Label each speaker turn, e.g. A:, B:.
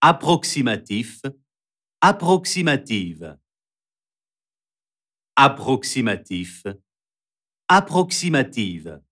A: approximatif, approximative, approximatif, approximative.